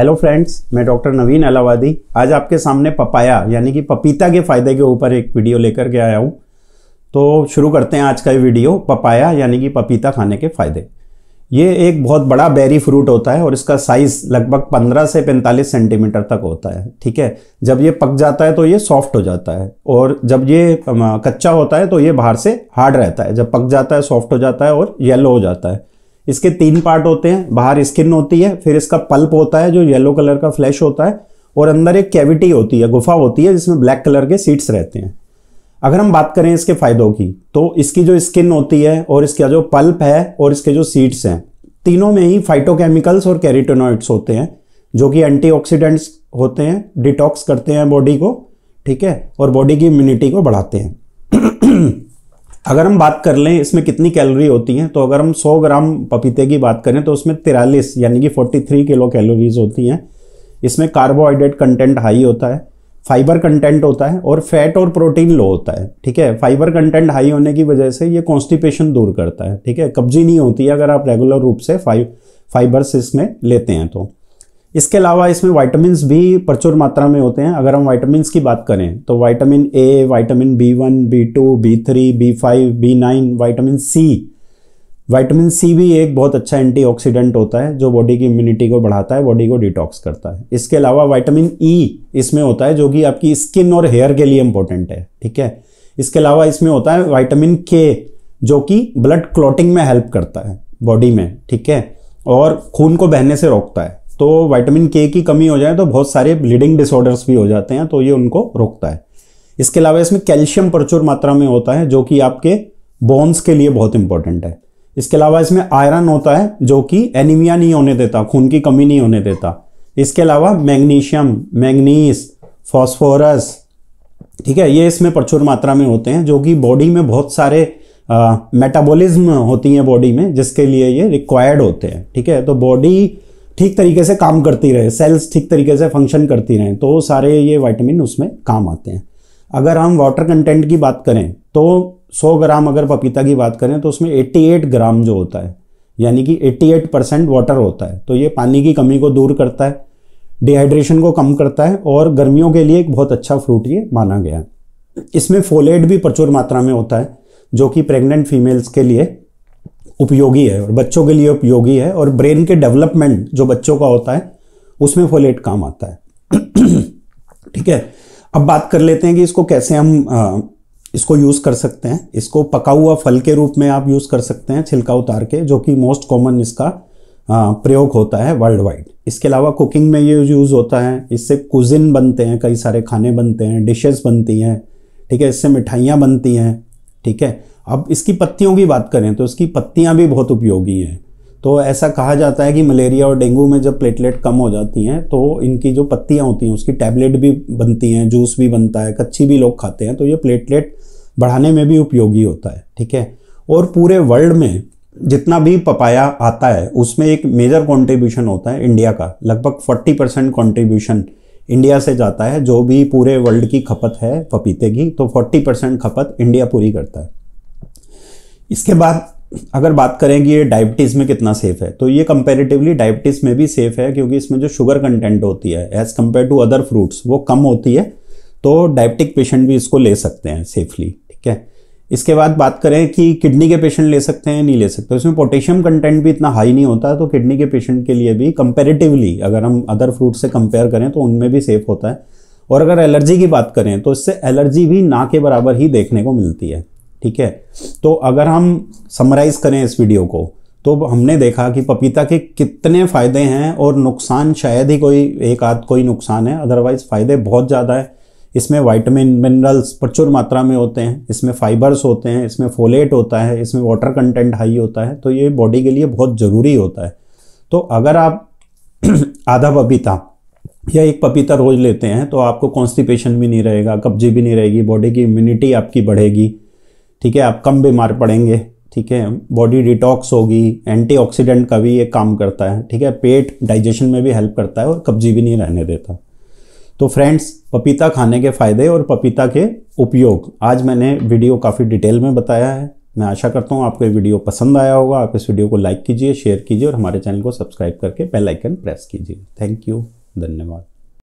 hello friends मैं doctor Naveen Alawadi आज आपके सामने पपाया यानी कि पपीता के फ़ायदे के ऊपर एक वीडियो लेकर के आया हूँ तो शुरू करते हैं आज का ये वीडियो पपाया यानी कि पपीता खाने के फ़ायदे ये एक बहुत बड़ा बेरी फ्रूट होता है और इसका साइज़ लगभग 15 से 45 सेंटीमीटर तक होता है ठीक है जब ये पक जाता है तो ये सॉफ्ट हो जाता है और जब ये कच्चा होता है तो ये बाहर से हार्ड रहता है जब पक जाता है सॉफ्ट हो जाता है और येलो हो जाता है इसके तीन पार्ट होते हैं बाहर स्किन होती है फिर इसका पल्प होता है जो येलो कलर का फ्लैश होता है और अंदर एक कैविटी होती है गुफा होती है जिसमें ब्लैक कलर के सीड्स रहते हैं अगर हम बात करें इसके फ़ायदों की तो इसकी जो स्किन होती है और इसका जो पल्प है और इसके जो सीड्स हैं तीनों में ही फाइटोकेमिकल्स और कैरिटोनॉइड्स होते हैं जो कि एंटीऑक्सीडेंट्स होते हैं डिटॉक्स करते हैं बॉडी को ठीक है और बॉडी की इम्यूनिटी को बढ़ाते हैं अगर हम बात कर लें इसमें कितनी कैलोरी होती हैं तो अगर हम 100 ग्राम पपीते की बात करें तो उसमें तिरालीस यानी कि 43 किलो कैलोरीज होती हैं इसमें कार्बोहाइड्रेट कंटेंट हाई होता है फाइबर कंटेंट होता है और फैट और प्रोटीन लो होता है ठीक है फाइबर कंटेंट हाई होने की वजह से ये कॉन्स्टिपेशन दूर करता है ठीक है कब्जी नहीं होती है अगर आप रेगुलर रूप से फाइब फाइबर्स इसमें लेते हैं तो इसके अलावा इसमें वाइटामिन भी प्रचुर मात्रा में होते हैं अगर हम वाइटामिन की बात करें तो vitamin A vitamin B one B two B three B five B nine vitamin C vitamin C भी एक बहुत अच्छा एंटीऑक्सीडेंट होता है जो बॉडी की इम्यूनिटी को बढ़ाता है बॉडी को डिटॉक्स करता है इसके अलावा वाइटामिन ई e इसमें होता है जो कि आपकी स्किन और हेयर के लिए इंपॉर्टेंट है ठीक है इसके अलावा इसमें होता है वाइटामिन के जो कि ब्लड क्लॉटिंग में हेल्प करता है बॉडी में ठीक है और खून को बहने से रोकता है तो विटामिन के की कमी हो जाए तो बहुत सारे ब्लीडिंग डिसऑर्डर्स भी हो जाते हैं तो ये उनको रोकता है इसके अलावा इसमें कैल्शियम प्रचुर मात्रा में होता है जो कि आपके बोन्स के लिए बहुत इंपॉर्टेंट है इसके अलावा इसमें आयरन होता है जो कि एनीमिया नहीं होने देता खून की कमी नहीं होने देता इसके अलावा मैग्नीशियम मैग्नीस फॉस्फोरस ठीक है ये इसमें प्रचुर मात्रा में होते हैं जो कि बॉडी में बहुत सारे मेटाबॉलिज्म होती हैं बॉडी में जिसके लिए ये रिक्वायर्ड होते हैं ठीक है तो बॉडी ठीक तरीके से काम करती रहे सेल्स ठीक तरीके से फंक्शन करती रहें तो सारे ये वाइटामिन उसमें काम आते हैं अगर हम वाटर कंटेंट की बात करें तो 100 ग्राम अगर पपीता की बात करें तो उसमें 88 ग्राम जो होता है यानी कि 88 परसेंट वाटर होता है तो ये पानी की कमी को दूर करता है डिहाइड्रेशन को कम करता है और गर्मियों के लिए एक बहुत अच्छा फ्रूट ये माना गया है इसमें फोलेट भी प्रचुर मात्रा में होता है जो कि प्रेग्नेंट फीमेल्स के लिए उपयोगी है और बच्चों के लिए उपयोगी है और ब्रेन के डेवलपमेंट जो बच्चों का होता है उसमें फोलेट काम आता है ठीक है अब बात कर लेते हैं कि इसको कैसे हम आ, इसको यूज़ कर सकते हैं इसको पका हुआ फल के रूप में आप यूज़ कर सकते हैं छिलका उतार के जो कि मोस्ट कॉमन इसका प्रयोग होता है वर्ल्ड वाइड इसके अलावा कुकिंग में ये यूज़ होता है इससे कुजिन बनते हैं कई सारे खाने बनते हैं डिशेस बनती हैं ठीक है इससे मिठाइयाँ बनती हैं ठीक है अब इसकी पत्तियों की बात करें तो इसकी पत्तियाँ भी बहुत उपयोगी हैं तो ऐसा कहा जाता है कि मलेरिया और डेंगू में जब प्लेटलेट कम हो जाती हैं तो इनकी जो पत्तियाँ होती हैं उसकी टैबलेट भी बनती हैं जूस भी बनता है कच्ची भी लोग खाते हैं तो ये प्लेटलेट बढ़ाने में भी उपयोगी होता है ठीक है और पूरे वर्ल्ड में जितना भी पपाया आता है उसमें एक मेजर कॉन्ट्रीब्यूशन होता है इंडिया का लगभग फोर्टी परसेंट कॉन्ट्रीब्यूशन इंडिया से जाता है जो भी पूरे वर्ल्ड की खपत है पपीते की तो 40 परसेंट खपत इंडिया पूरी करता है इसके बाद अगर बात करें कि ये डायबिटीज़ में कितना सेफ़ है तो ये कंपेरेटिवली डायबिटीज़ में भी सेफ़ है क्योंकि इसमें जो शुगर कंटेंट होती है as compare to other fruits वो कम होती है तो डायबिटिक पेशेंट भी इसको ले सकते हैं सेफली ठीक है इसके बाद बात करें कि किडनी के पेशेंट ले सकते हैं नहीं ले सकते उसमें पोटेशियम कंटेंट भी इतना हाई नहीं होता तो किडनी के पेशेंट के लिए भी कंपेरेटिवली अगर हम अदर फ्रूट से कंपेयर करें तो उनमें भी सेफ़ होता है और अगर एलर्जी की बात करें तो इससे एलर्जी भी ना के बराबर ही देखने को मिलती है ठीक है तो अगर हम समराइज़ करें इस वीडियो को तो हमने देखा कि पपीता के कितने फ़ायदे हैं और नुकसान शायद ही कोई एक आध कोई नुकसान है अदरवाइज़ फ़ायदे बहुत ज़्यादा है इसमें वाइटमिन मिनरल्स प्रचुर मात्रा में होते हैं इसमें फाइबर्स होते हैं इसमें फोलेट होता है इसमें वाटर कंटेंट हाई होता है तो ये बॉडी के लिए बहुत ज़रूरी होता है तो अगर आप आधा पपीता या एक पपीता रोज़ लेते हैं तो आपको कॉन्स्टिपेशन भी नहीं रहेगा कब्जी भी नहीं रहेगी बॉडी की इम्यूनिटी आपकी बढ़ेगी ठीक है आप कम बीमार पड़ेंगे ठीक है बॉडी डिटॉक्स होगी एंटीऑक्सीडेंट का भी ये काम करता है ठीक है पेट डाइजेशन में भी हेल्प करता है और कब्जी भी नहीं रहने देता तो फ्रेंड्स पपीता खाने के फ़ायदे और पपीता के उपयोग आज मैंने वीडियो काफ़ी डिटेल में बताया है मैं आशा करता हूँ आपको ये वीडियो पसंद आया होगा आप इस वीडियो को लाइक कीजिए शेयर कीजिए और हमारे चैनल को सब्सक्राइब करके बेल आइकन प्रेस कीजिए थैंक यू धन्यवाद